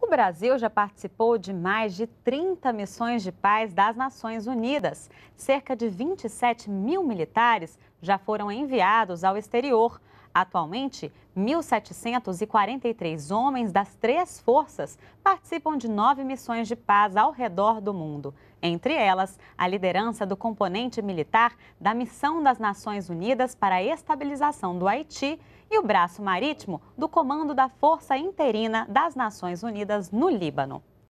O Brasil já participou de mais de 30 missões de paz das Nações Unidas. Cerca de 27 mil militares já foram enviados ao exterior. Atualmente, 1.743 homens das três forças participam de nove missões de paz ao redor do mundo. Entre elas, a liderança do componente militar da Missão das Nações Unidas para a Estabilização do Haiti e o braço marítimo do comando da Força Interina das Nações Unidas no Líbano.